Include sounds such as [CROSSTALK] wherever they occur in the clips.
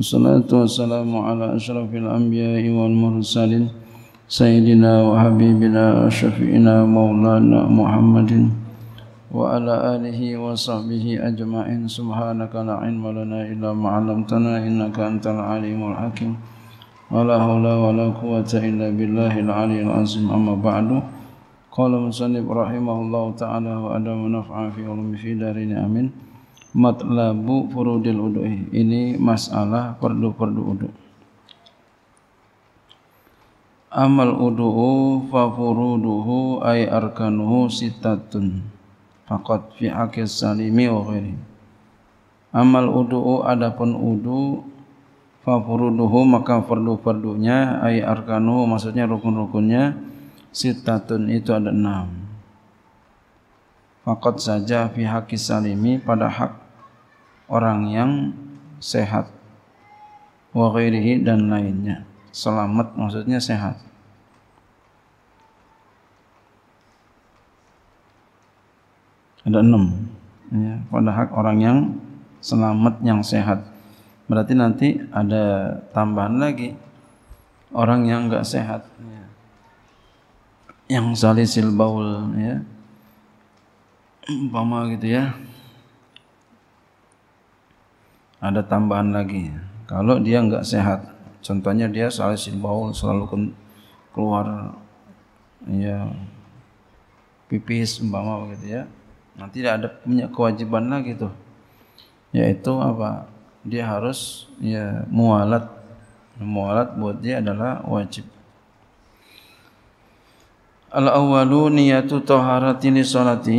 والصلاة والسلام على أشرف الأنبياء والمرسلين سيدنا وحبيبنا وشفينا مولانا محمد وعلى آله وصحبه أجمعين سبحانك لا علم لنا إلا ما علمتنا إنك أنت العليم الحكيم ولا حول ولا قوة إلا بالله العلي العظيم أما بعد قال المصنف رحمه الله تعالى وأدم نفعا في علوم في دارنا آمين matlabu furudil udhu'i ini masalah perdu-perdu udhu' amal udhu'u fa furuduhu ay arkanuhu sitatun faqad fi haqis salimi wa khairi amal udhu'u adapun udhu fa furuduhu maka perdu-perdunya ay arkanuhu maksudnya rukun-rukunnya sitatun itu ada enam faqad saja fi haqis salimi pada hak orang yang sehat wa ghairihi dan lainnya selamat maksudnya sehat ada enam ya, pada hak orang yang selamat yang sehat berarti nanti ada tambahan lagi orang yang nggak sehat ya. yang salisil baul ya umpama gitu ya ada tambahan lagi. Kalau dia enggak sehat, contohnya dia selalu simbau, selalu keluar ya pipis umpama begitu ya. Nah, tidak ada punya kewajiban lagi tuh. Yaitu apa? Dia harus ya mualat. Mualat buat dia adalah wajib. Al-awwalu niyatu taharati li salati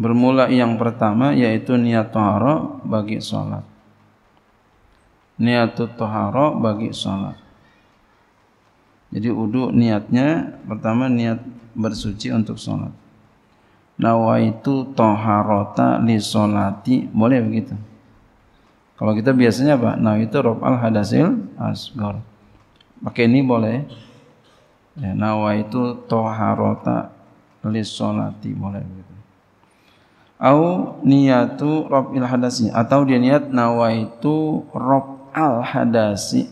bermula yang pertama yaitu niat taharah bagi salat niat taharah bagi salat jadi wudu niatnya pertama niat bersuci untuk salat nawaitu taharata li salati boleh begitu kalau kita biasanya apa nawaitu rafal hadasil asghar pakai ini boleh ya nawaitu taharata li salati boleh begitu au niyatu rabbil hadasi atau dia niat nawaitu rabb al hadasi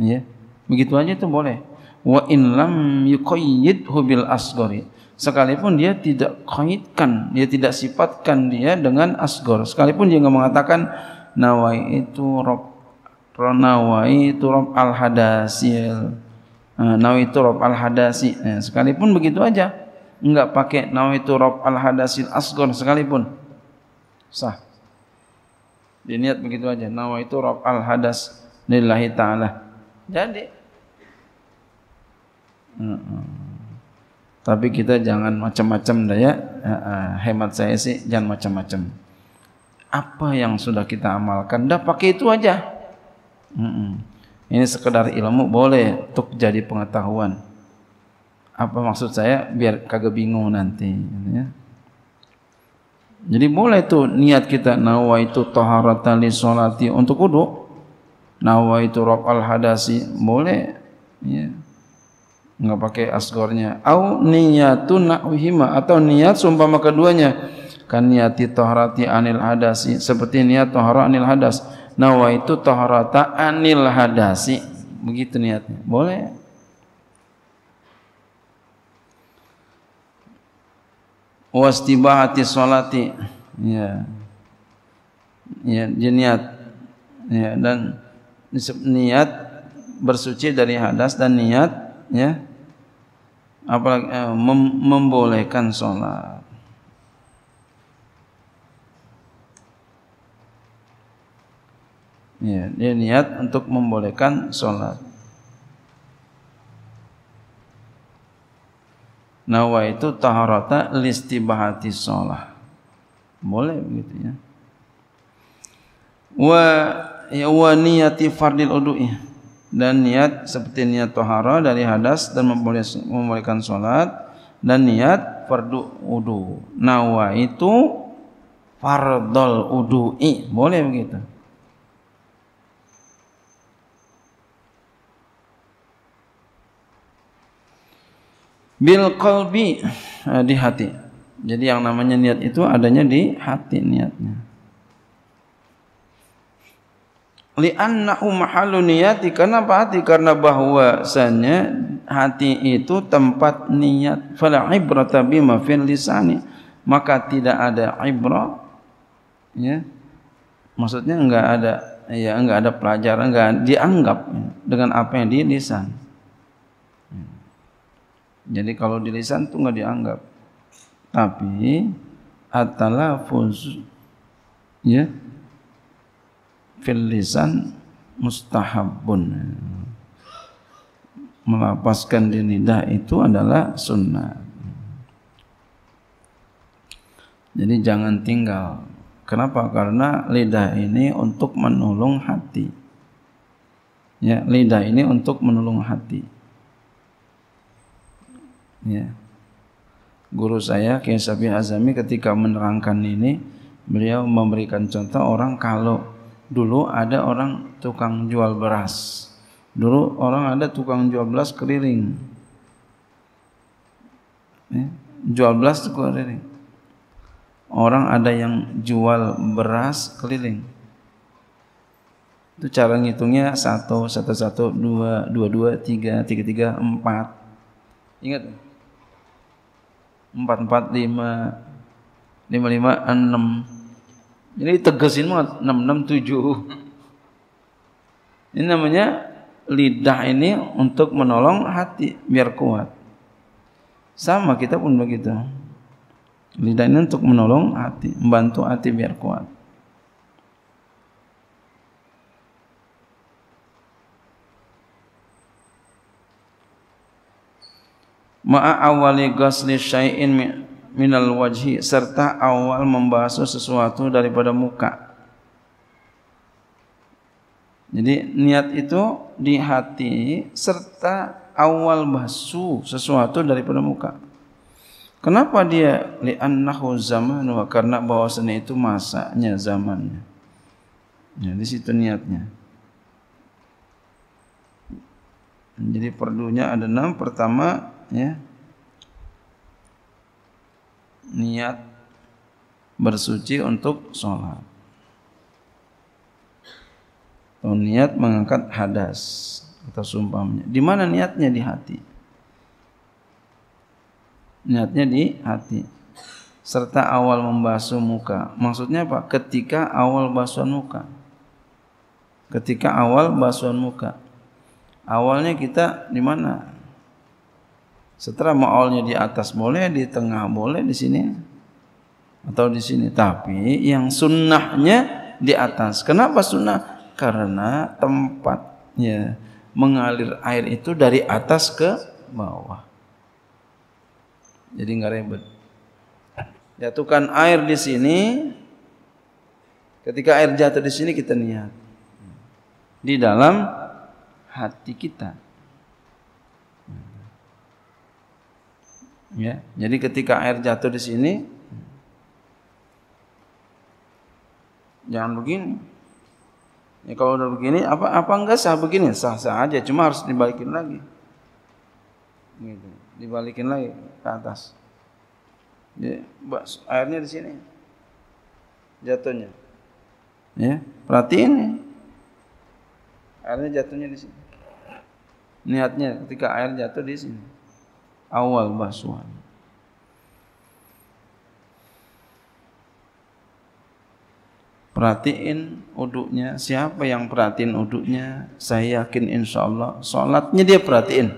ya begitu aja itu boleh wa in lam yuqayyidhu bil asghari sekalipun dia tidak kaitkan dia tidak sifatkan dia dengan asghar sekalipun dia enggak mengatakan nawai itu rob nawai itu rob al hadasil nawai itu rob al hadasi eh, sekalipun begitu aja enggak pakai nawaitu rob al hadasil asgor sekalipun sah diniat begitu aja nawaitu rob al hadas nillahi taala jadi uh -uh. tapi kita jangan macam-macam dah ya uh -uh. hemat saya sih jangan macam-macam apa yang sudah kita amalkan dah pakai itu aja uh -uh. ini sekedar ilmu boleh untuk jadi pengetahuan apa maksud saya biar kagak bingung nanti ya. jadi mulai itu niat kita nawa itu taharatan li salati untuk wudu nawa itu rafal hadasi mulai ya enggak pakai asgornya au niyatun nahwihima atau niat seumpama keduanya kan niati taharati anil hadasi seperti niat tahara anil hadas nawa itu taharata anil hadasi begitu niatnya boleh wastibahati salati ya ya niat ya dan niat bersuci dari hadas dan niat ya apalagi eh, mem membolehkan salat ya dia niat untuk membolehkan salat Nawa itu taharata listibahati sholah. Boleh begitu ya. Wa ya, wa niyati fardil udu'i dan niat seperti niat tahara dari hadas dan memulihkan salat dan niat fardu udu. Nawa itu fardol udu'i. Boleh begitu. bil qalbi eh, di hati. Jadi yang namanya niat itu adanya di hati niatnya. Li annahu mahalu niyati kenapa hati karena bahwasanya hati itu tempat niat fala ibrata bima fil lisani maka tidak ada ibrah ya maksudnya enggak ada ya enggak ada pelajaran enggak dianggap dengan apa yang di lisan jadi kalau di lisan itu enggak dianggap. Tapi at-talafuz ya fil lisan mustahabun. Melapaskan di lidah itu adalah sunnah. Jadi jangan tinggal. Kenapa? Karena lidah ini untuk menolong hati. Ya, lidah ini untuk menolong hati. Ya. Guru saya Kiai Sabi Azami ketika menerangkan ini, beliau memberikan contoh orang kalau dulu ada orang tukang jual beras. Dulu orang ada tukang jual beras keliling. Ya, jual beras keliling. Orang ada yang jual beras keliling. Itu cara ngitungnya satu, satu, satu, dua, dua, dua, tiga, tiga, tiga, empat. Ingat, empat empat lima lima lima enam ini tegasin banget enam enam tujuh ini namanya lidah ini untuk menolong hati biar kuat sama kita pun begitu lidah ini untuk menolong hati membantu hati biar kuat ma'a awali ghasli syai'in minal wajhi serta awal membasuh sesuatu daripada muka jadi niat itu di hati serta awal basuh sesuatu daripada muka kenapa dia li'annahu zaman wa karena bahwasanya itu masanya zamannya jadi ya, situ niatnya jadi perlunya ada enam pertama ya niat bersuci untuk sholat atau oh, niat mengangkat hadas atau sumpahnya di mana niatnya di hati niatnya di hati serta awal membasuh muka maksudnya apa ketika awal basuhan muka ketika awal basuhan muka awalnya kita di mana setelah maulnya di atas boleh, di tengah boleh, di sini atau di sini. Tapi yang sunnahnya di atas. Kenapa sunnah? Karena tempatnya mengalir air itu dari atas ke bawah. Jadi nggak ribet. Jatuhkan air di sini. Ketika air jatuh di sini kita niat di dalam hati kita. Ya, jadi ketika air jatuh di sini jangan begini. Ya kalau udah begini apa apa enggak sah begini? Sah-sah aja, cuma harus dibalikin lagi. Gitu. Dibalikin lagi ke atas. Ya, airnya di sini. Jatuhnya. Ya, perhatiin ya. Airnya jatuhnya di sini. Niatnya ketika air jatuh di sini. awal basuhan. Perhatiin uduknya, siapa yang perhatiin uduknya, saya yakin insya Allah, sholatnya dia perhatiin.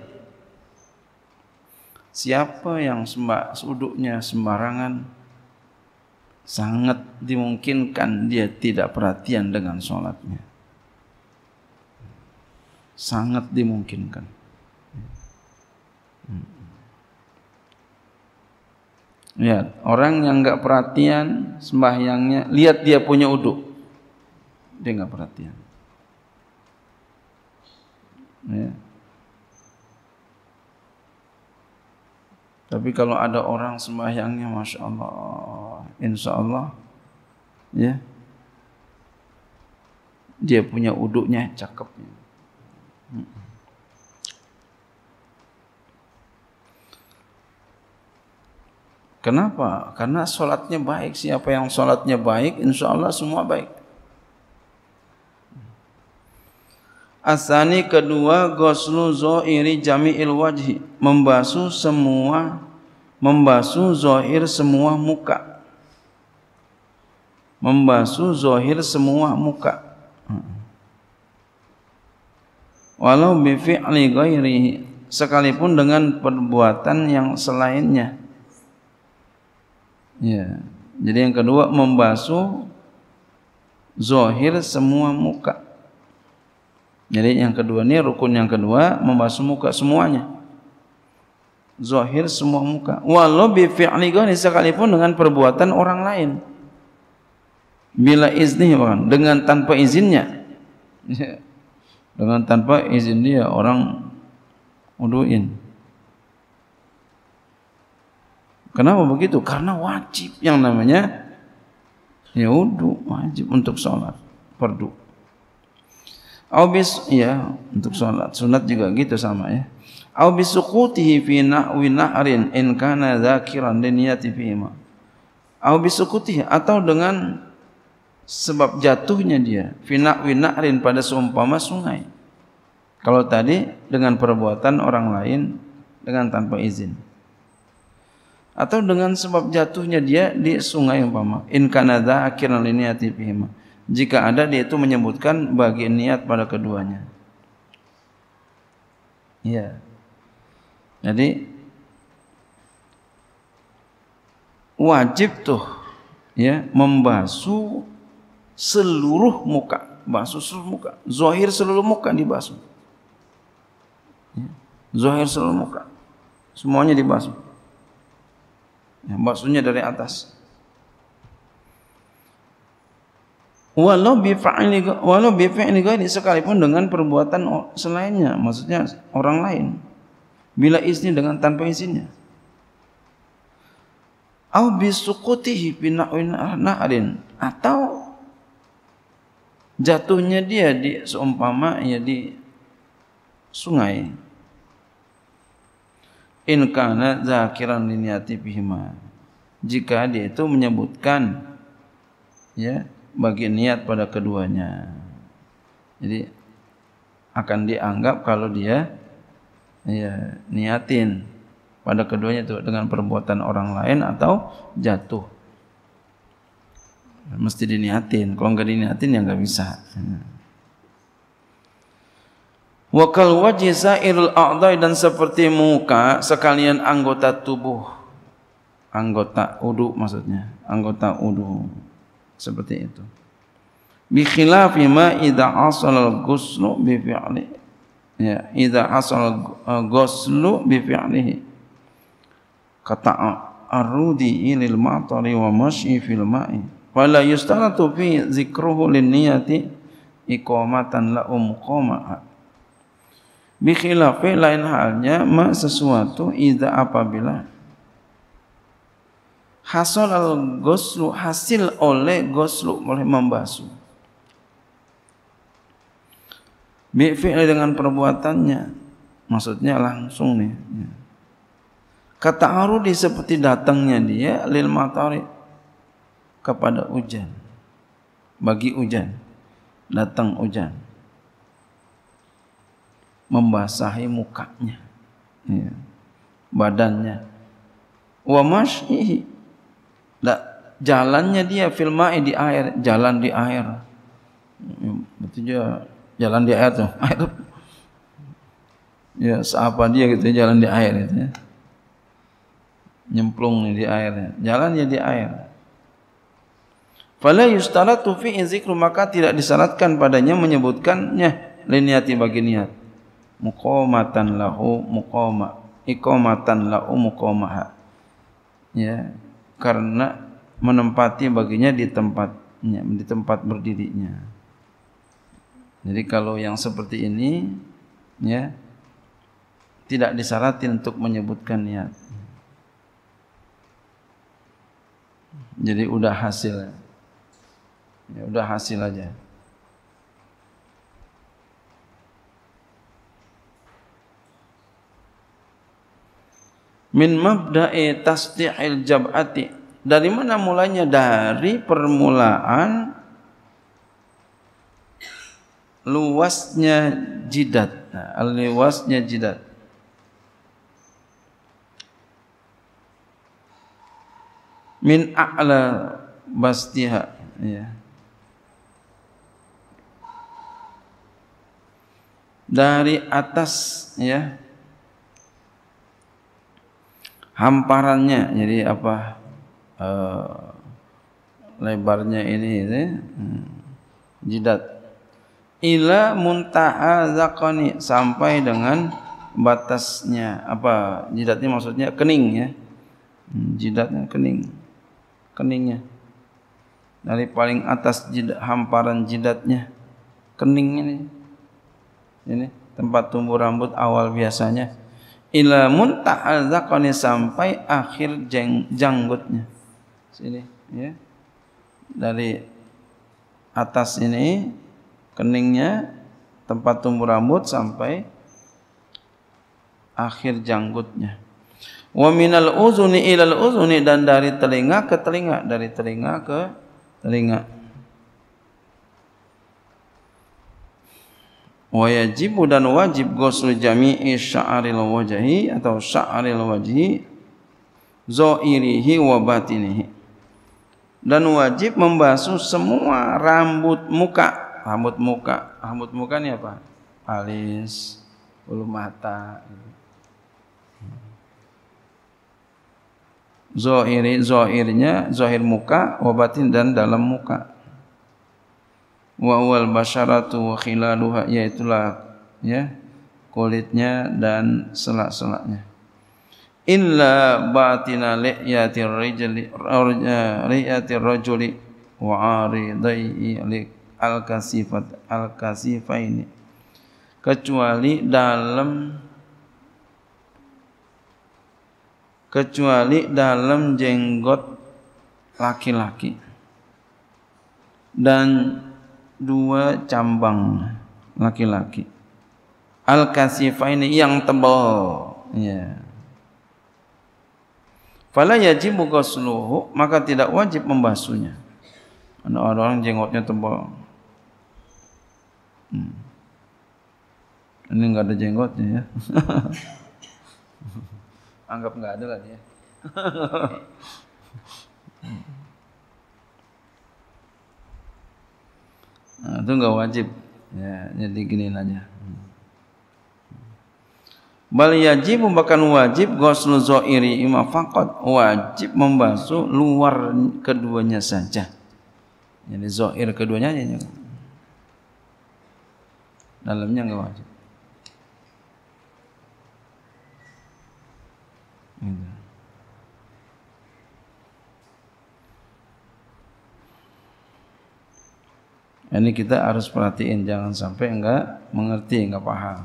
Siapa yang sembah uduknya sembarangan, sangat dimungkinkan dia tidak perhatian dengan sholatnya. Sangat dimungkinkan. Hmm. Lihat, orang yang enggak perhatian sembahyangnya, lihat dia punya uduk. Dia enggak perhatian. Ya. Tapi kalau ada orang sembahyangnya, Masya Allah, Insya Allah, ya, dia punya uduknya, cakepnya. Hmm. Kenapa? Karena sholatnya baik. Siapa yang sholatnya baik, insya Allah semua baik. Asani kedua goslu zohiri jami'il wajhi membasuh semua membasuh zohir semua muka membasuh zohir semua muka walau bifi'li ghairihi sekalipun dengan perbuatan yang selainnya Ya. Jadi yang kedua membasuh zahir semua muka. Jadi yang kedua ini rukun yang kedua membasuh muka semuanya. Zahir semua muka. Walau bi fi'li ghairi sekalipun dengan perbuatan orang lain. Bila izni bukan dengan tanpa izinnya. [LAUGHS] Ya. dengan tanpa izin dia orang wuduin. In. Kenapa begitu? Karena wajib yang namanya ya wudu wajib untuk sholat perdu. Aubis ya untuk sholat sunat juga gitu sama ya. Aubis sukutihi fi nahwi nahrin in kana zakiran liniyati fi ma. Aubis sukutihi atau dengan sebab jatuhnya dia fi nahwi nahrin pada seumpama sungai. Kalau tadi dengan perbuatan orang lain dengan tanpa izin. atau dengan sebab jatuhnya dia di sungai umpama in kanada akhirnya niat bihima jika ada dia itu menyebutkan bagi niat pada keduanya ya jadi wajib tuh ya membasuh seluruh muka basuh seluruh muka zohir seluruh muka dibasuh ya. zohir seluruh muka semuanya dibasuh Ya, maksudnya dari atas. Walau bifa'ini walau bifa'ini ghairi sekalipun dengan perbuatan selainnya, maksudnya orang lain. Bila izni dengan tanpa izinnya. Au bisukutihi bina'in na'arin. Atau jatuhnya dia di seumpama ya di sungai in kana zakiran liniyati bihima jika dia itu menyebutkan ya bagi niat pada keduanya jadi akan dianggap kalau dia ya niatin pada keduanya itu dengan perbuatan orang lain atau jatuh mesti diniatin kalau enggak diniatin ya enggak bisa hmm wa kal wajhi sa'irul a'dha dan seperti muka sekalian anggota tubuh anggota uduk maksudnya anggota udu seperti itu bi khilafi ma idza asal al ghuslu bi fi'li ya idza asal al eh, ghuslu bi fi'lihi kata arudi ilil matari wa mashi fil ma'i fala yustaratu fi zikruhu lin niyati la umqama Bikhilafi lain halnya ma sesuatu idza apabila hasil al goslu hasil oleh goslu oleh membasuh. Bikfi'li dengan perbuatannya maksudnya langsung nih. Ya. Kata Arudi seperti datangnya dia lil matari kepada hujan. Bagi hujan datang hujan membasahi mukanya ya. badannya wa mashihi tak jalannya dia filmai di air jalan di air ya, Betul dia jalan di air tu. air tu, ya siapa dia gitu jalan di air itu ya. nyemplung di air ya. jalan ya di air Fala yustaratu fi zikru maka tidak disyaratkan padanya menyebutkannya liniati bagi niat muqamatan lahu muqama iqamatan lahu muqamaha ya karena menempati baginya di tempatnya di tempat berdirinya jadi kalau yang seperti ini ya tidak disyaratin untuk menyebutkan niat jadi udah hasil ya udah hasil aja min mabda'i tasdihil jab'ati dari mana mulanya dari permulaan luasnya jidat Al luasnya jidat min a'la bastiha ya. dari atas ya hamparannya jadi apa uh, lebarnya ini ini eh, jidat ila muntaha zakoni sampai dengan batasnya apa jidatnya maksudnya kening ya hmm, jidatnya kening keningnya dari paling atas jidat, hamparan jidatnya kening ini ini tempat tumbuh rambut awal biasanya ila muntahazaqani sampai akhir jeng, janggutnya. Sini ya. Dari atas ini keningnya tempat tumbuh rambut sampai akhir janggutnya. Wa minal uzuni ilal uzuni dan dari telinga ke telinga, dari telinga ke telinga. wajib dan wajib ghusl jami'i sya'aril wajhi atau sya'aril wajhi zahirihi wa batinihi dan wajib membasuh semua rambut muka rambut muka rambut muka ini apa alis bulu mata zahiri zahirnya zahir muka wa batin dan dalam muka wa wal basharatu wa khilaluha yaitulah ya kulitnya dan selak-selaknya illa batina li'yati rijli ri'yati eh, rajuli wa aridai al-kasifat al-kasifaini kecuali dalam kecuali dalam jenggot laki-laki dan dua cambang laki-laki. Al kasifaini yang tebal. Ya. Fala yajibu ghusluhu, maka tidak wajib membasuhnya. Ada orang jenggotnya tebal. Hmm. Ini enggak ada jenggotnya ya. [LAUGHS] Anggap enggak ada lah dia. Ya. [LAUGHS] Nah, ha, itu enggak wajib. Ya, jadi gini aja. Lah Bal yajib bahkan wajib ghuslu zahiri ima faqat wajib membasuh luar keduanya saja. Jadi zahir keduanya aja. Dalamnya enggak wajib. Hmm. Ini kita harus perhatiin jangan sampai enggak mengerti, enggak paham.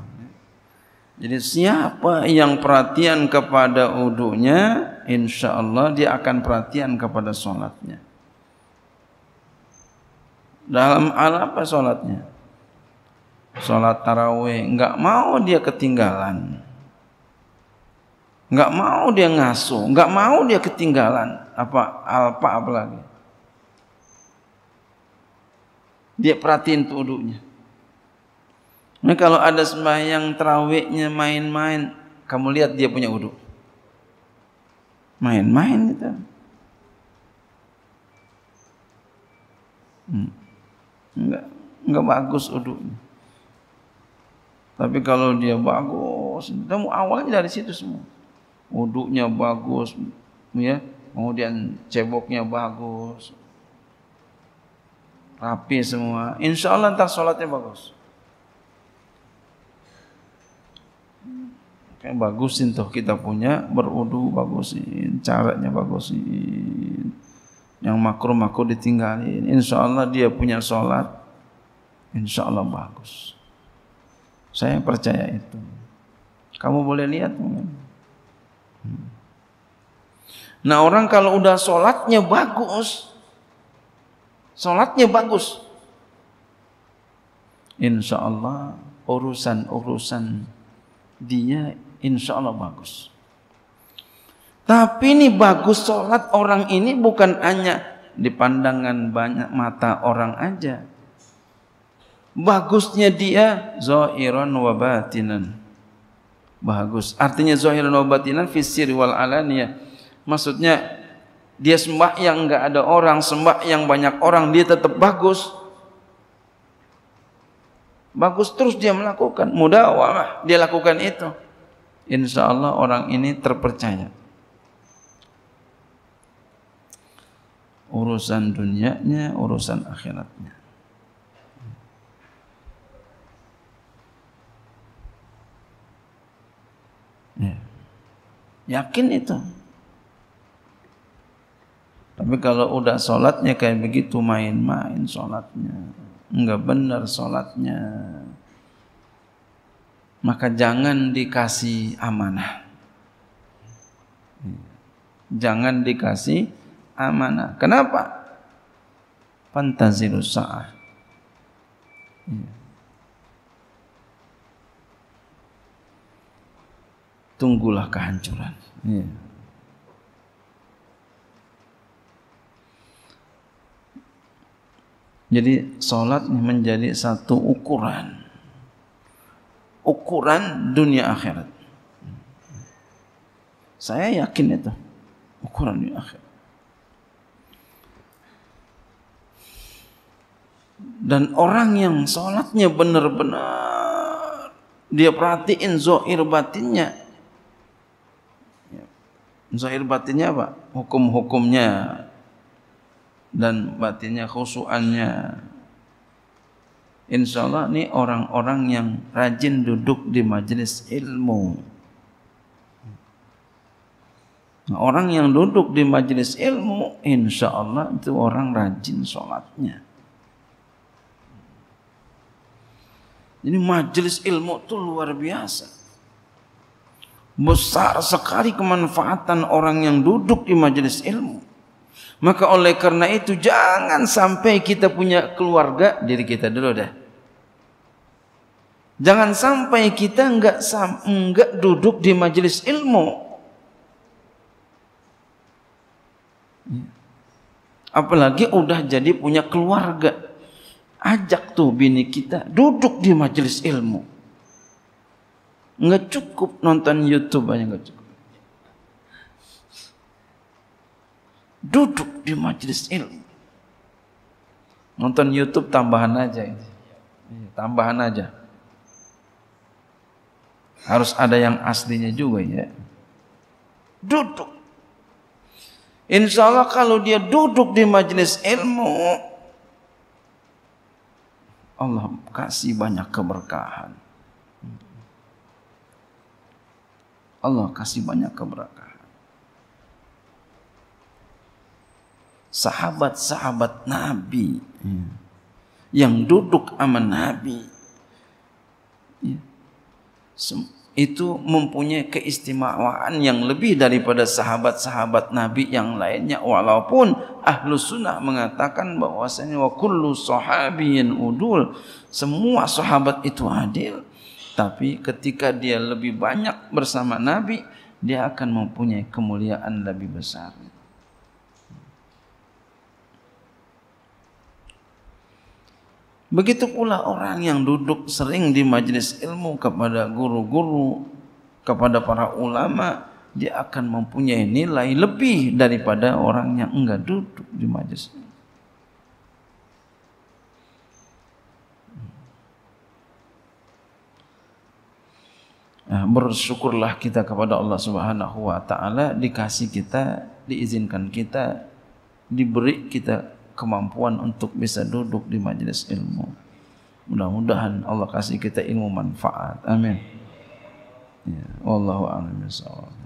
Jadi siapa yang perhatian kepada uduknya, insya Allah dia akan perhatian kepada solatnya. Dalam hal apa solatnya? Solat taraweh, enggak mau dia ketinggalan. Enggak mau dia ngasuh, enggak mau dia ketinggalan. Apa alpa apa lagi? dia perhatiin tuduhnya. Nah, kalau ada sembahyang terawihnya main-main, kamu lihat dia punya wudhu. Main-main gitu. Hmm. Enggak, enggak bagus wudhunya. Tapi kalau dia bagus, itu awalnya dari situ semua. Wudhunya bagus, ya. Kemudian ceboknya bagus, rapi semua. Insya Allah ntar sholatnya bagus. Kayak bagusin tuh kita punya berudu bagusin, caranya bagusin. Yang makruh makruh ditinggalin. Insya Allah dia punya sholat. Insya Allah bagus. Saya percaya itu. Kamu boleh lihat. Mungkin. Hmm. Nah orang kalau udah sholatnya bagus, Salatnya bagus. Insya Allah urusan-urusan dia insya Allah bagus. Tapi ini bagus salat orang ini bukan hanya di pandangan banyak mata orang aja. Bagusnya dia zahiran wa batinan. Bagus. Artinya zahiran wa batinan fisir wal alaniyah. Maksudnya dia sembah yang enggak ada orang, sembah yang banyak orang, dia tetap bagus. Bagus terus dia melakukan. Mudawamah dia lakukan itu. Insya Allah orang ini terpercaya. Urusan dunianya, urusan akhiratnya. Ya. Yakin itu. Tapi kalau udah sholatnya kayak begitu main-main sholatnya. Enggak benar sholatnya. Maka jangan dikasih amanah. Jangan dikasih amanah. Kenapa? Pantazir sa'ah. Tunggulah kehancuran. Iya. Jadi solat menjadi satu ukuran, ukuran dunia akhirat. Saya yakin itu ukuran dunia akhirat. Dan orang yang solatnya benar-benar dia perhatiin zohir batinnya. Zohir batinnya apa? Hukum-hukumnya dan batinnya khusuannya. Insya Allah ini orang-orang yang rajin duduk di majelis ilmu. Nah, orang yang duduk di majelis ilmu, insya Allah itu orang rajin sholatnya. Ini majelis ilmu itu luar biasa. Besar sekali kemanfaatan orang yang duduk di majelis ilmu. Maka oleh karena itu jangan sampai kita punya keluarga diri kita dulu dah. Jangan sampai kita enggak enggak duduk di majlis ilmu. Apalagi sudah jadi punya keluarga. Ajak tuh bini kita duduk di majlis ilmu. Enggak cukup nonton YouTube aja enggak cukup. Duduk di majelis ilmu. Nonton YouTube tambahan aja ini. Iya, tambahan aja. Harus ada yang aslinya juga ya. Duduk. Insya Allah kalau dia duduk di majelis ilmu, Allah kasih banyak keberkahan. Allah kasih banyak keberkahan. sahabat-sahabat Nabi yeah. Hmm. yang duduk sama Nabi yeah. Ya. itu mempunyai keistimewaan yang lebih daripada sahabat-sahabat Nabi yang lainnya walaupun ahlu sunnah mengatakan bahwasanya wa kullu sahabiyin udul semua sahabat itu adil tapi ketika dia lebih banyak bersama Nabi dia akan mempunyai kemuliaan lebih besar. Ya. Begitu pula orang yang duduk sering di majlis ilmu kepada guru-guru, kepada para ulama, dia akan mempunyai nilai lebih daripada orang yang enggak duduk di majlis. Nah, bersyukurlah kita kepada Allah Subhanahu wa taala dikasih kita, diizinkan kita, diberi kita kemampuan untuk bisa duduk di majlis ilmu. Mudah-mudahan Allah kasih kita ilmu manfaat. Amin. Ya, wallahu a'lam bissawab.